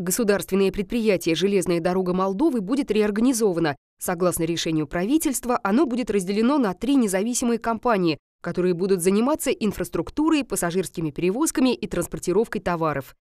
Государственное предприятие «Железная дорога Молдовы» будет реорганизовано. Согласно решению правительства, оно будет разделено на три независимые компании, которые будут заниматься инфраструктурой, пассажирскими перевозками и транспортировкой товаров.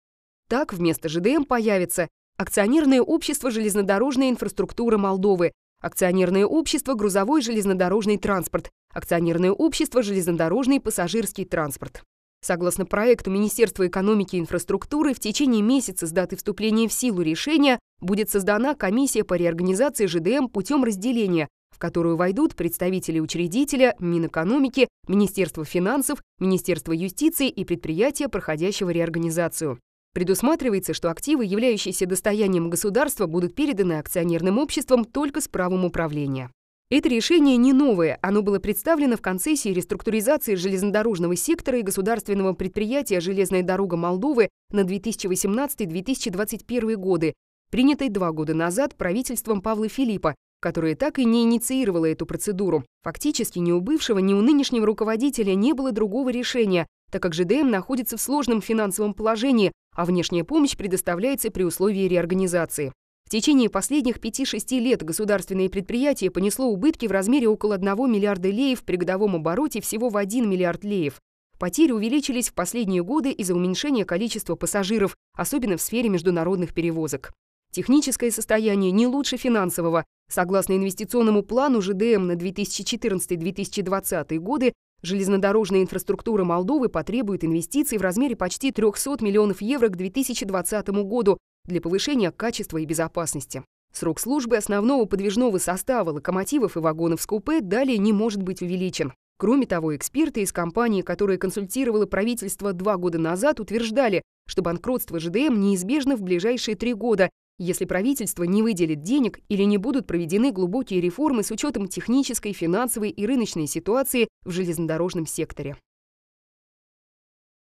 Так вместо ЖДМ появится акционерное общество «Железнодорожная инфраструктура Молдовы», акционерное общество «Грузовой железнодорожный транспорт», акционерное общество «Железнодорожный пассажирский транспорт». Согласно проекту Министерства экономики и инфраструктуры, в течение месяца с даты вступления в силу решения будет создана комиссия по реорганизации ЖДМ путем разделения, в которую войдут представители учредителя, Минэкономики, Министерства финансов, Министерства юстиции и предприятия, проходящего реорганизацию. Предусматривается, что активы, являющиеся достоянием государства, будут переданы акционерным обществам только с правом управления. Это решение не новое, оно было представлено в концессии реструктуризации железнодорожного сектора и государственного предприятия «Железная дорога Молдовы» на 2018-2021 годы, принятой два года назад правительством Павла Филиппа, которое так и не инициировало эту процедуру. Фактически ни у бывшего, ни у нынешнего руководителя не было другого решения, так как ЖДМ находится в сложном финансовом положении, а внешняя помощь предоставляется при условии реорганизации. В течение последних 5-6 лет государственные предприятия понесло убытки в размере около 1 миллиарда леев при годовом обороте всего в 1 миллиард леев. Потери увеличились в последние годы из-за уменьшения количества пассажиров, особенно в сфере международных перевозок. Техническое состояние не лучше финансового. Согласно инвестиционному плану ЖДМ на 2014-2020 годы, железнодорожная инфраструктура Молдовы потребует инвестиций в размере почти 300 миллионов евро к 2020 году, для повышения качества и безопасности. Срок службы основного подвижного состава локомотивов и вагонов с купе далее не может быть увеличен. Кроме того, эксперты из компании, которая консультировала правительство два года назад, утверждали, что банкротство ЖДМ неизбежно в ближайшие три года, если правительство не выделит денег или не будут проведены глубокие реформы с учетом технической, финансовой и рыночной ситуации в железнодорожном секторе.